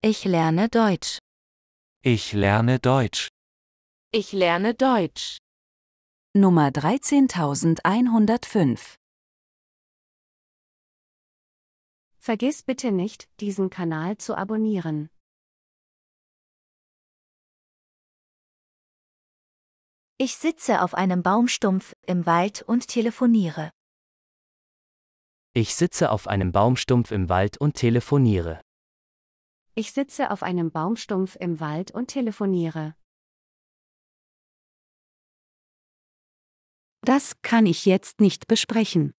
Ich lerne Deutsch. Ich lerne Deutsch. Ich lerne Deutsch. Nummer 13105. Vergiss bitte nicht, diesen Kanal zu abonnieren. Ich sitze auf einem Baumstumpf im Wald und telefoniere. Ich sitze auf einem Baumstumpf im Wald und telefoniere. Ich sitze auf einem Baumstumpf im Wald und telefoniere. Das kann ich jetzt nicht besprechen.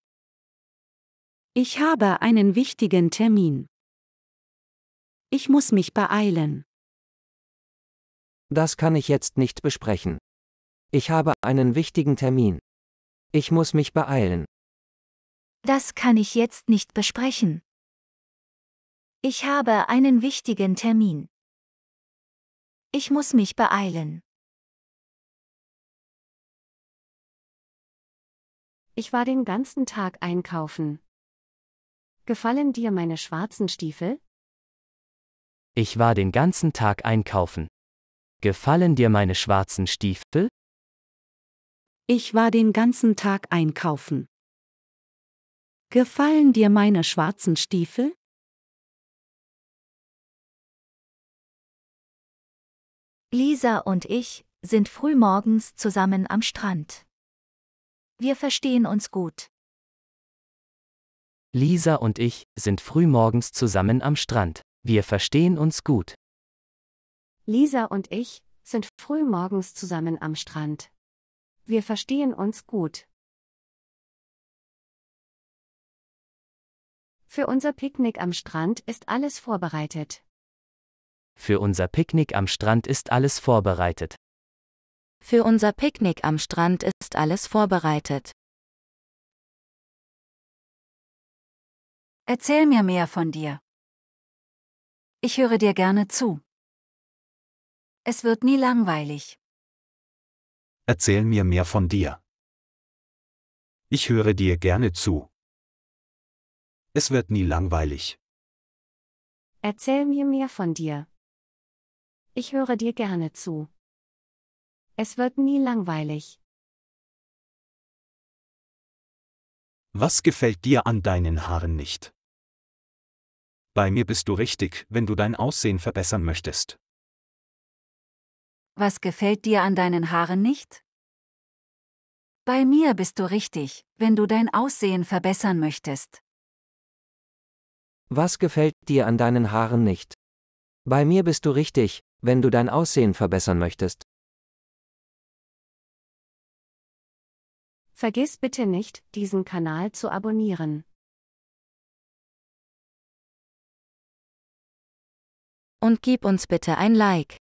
Ich habe einen wichtigen Termin. Ich muss mich beeilen. Das kann ich jetzt nicht besprechen. Ich habe einen wichtigen Termin. Ich muss mich beeilen. Das kann ich jetzt nicht besprechen. Ich habe einen wichtigen Termin. Ich muss mich beeilen. Ich war den ganzen Tag einkaufen. Gefallen dir meine schwarzen Stiefel? Ich war den ganzen Tag einkaufen. Gefallen dir meine schwarzen Stiefel? Ich war den ganzen Tag einkaufen. Gefallen dir meine schwarzen Stiefel? Lisa und ich sind frühmorgens zusammen am Strand. Wir verstehen uns gut. Lisa und ich sind frühmorgens zusammen am Strand. Wir verstehen uns gut. Lisa und ich sind frühmorgens zusammen am Strand. Wir verstehen uns gut. Für unser Picknick am Strand ist alles vorbereitet. Für unser Picknick am Strand ist alles vorbereitet. Für unser Picknick am Strand ist alles vorbereitet. Erzähl mir mehr von dir. Ich höre dir gerne zu. Es wird nie langweilig. Erzähl mir mehr von dir. Ich höre dir gerne zu. Es wird nie langweilig. Erzähl mir mehr von dir. Ich höre dir gerne zu. Es wird nie langweilig. Was gefällt dir an deinen Haaren nicht? Bei mir bist du richtig, wenn du dein Aussehen verbessern möchtest. Was gefällt dir an deinen Haaren nicht? Bei mir bist du richtig, wenn du dein Aussehen verbessern möchtest. Was gefällt dir an deinen Haaren nicht? Bei mir bist du richtig, wenn du dein Aussehen verbessern möchtest. Vergiss bitte nicht, diesen Kanal zu abonnieren. Und gib uns bitte ein Like.